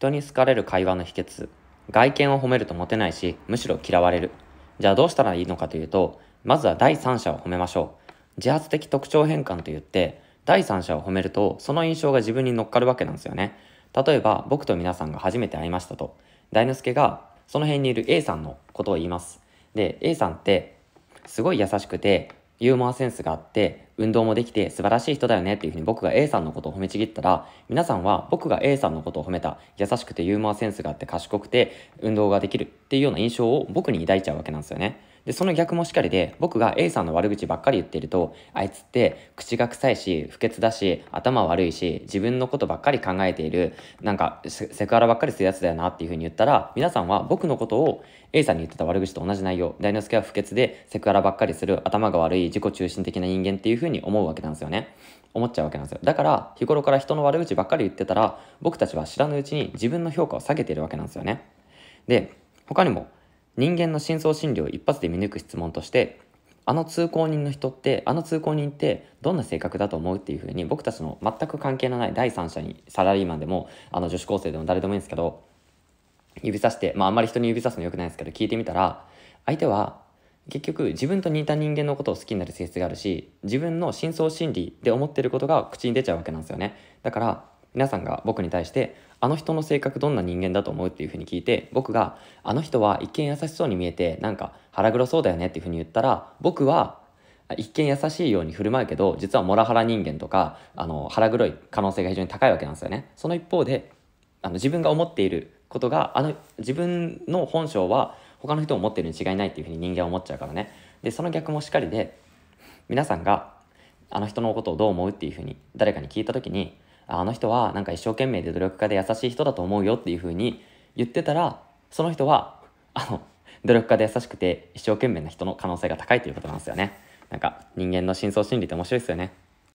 人に好かれる会話の秘訣。外見を褒めるとモテないし、むしろ嫌われる。じゃあどうしたらいいのかというと、まずは第三者を褒めましょう。自発的特徴変換といって、第三者を褒めると、その印象が自分に乗っかるわけなんですよね。例えば、僕と皆さんが初めて会いましたと。大之助が、その辺にいる A さんのことを言います。で、A さんって、すごい優しくて、ユーモアセンスがあって、運動もできて素晴らしい人だよねっていうふうに僕が A さんのことを褒めちぎったら、皆さんは僕が A さんのことを褒めた、優しくてユーモアセンスがあって賢くて運動ができるっていうような印象を僕に抱いちゃうわけなんですよね。で、その逆もしかりで、僕が A さんの悪口ばっかり言ってると、あいつって口が臭いし、不潔だし、頭悪いし、自分のことばっかり考えている、なんかセクハラばっかりするやつだよなっていうふうに言ったら、皆さんは僕のことを A さんに言ってた悪口と同じ内容、大之助は不潔でセクハラばっかりする、頭が悪い、自己中心的な人間っていうふうに思うわけなんですよね。思っちゃうわけなんですよ。だから、日頃から人の悪口ばっかり言ってたら、僕たちは知らぬうちに自分の評価を下げているわけなんですよね。で、他にも、人間の深層心理を一発で見抜く質問としてあの通行人の人ってあの通行人ってどんな性格だと思うっていうふうに僕たちの全く関係のない第三者にサラリーマンでもあの女子高生でも誰でもいいんですけど指さして、まあ、あんまり人に指さすのよくないですけど聞いてみたら相手は結局自分と似た人間のことを好きになる性質があるし自分の深層心理で思ってることが口に出ちゃうわけなんですよねだから皆さんが僕に対して「あの人の性格どんな人間だと思う?」っていうふうに聞いて僕が「あの人は一見優しそうに見えてなんか腹黒そうだよね」っていうふうに言ったら僕は一見優しいように振る舞うけど実はモラハラ人間とかあの腹黒い可能性が非常に高いわけなんですよね。その一方であの自分が思っていることがあの自分の本性は他の人を思ってるに違いないっていうふうに人間は思っちゃうからね。でその逆もしっかりで皆さんがあの人のことをどう思うっていうふうに誰かに聞いた時にあの人はなんか一生懸命で努力家で優しい人だと思うよっていう風に言ってたら、その人は、あの、努力家で優しくて一生懸命な人の可能性が高いということなんですよね。なんか人間の深層心理って面白いですよね。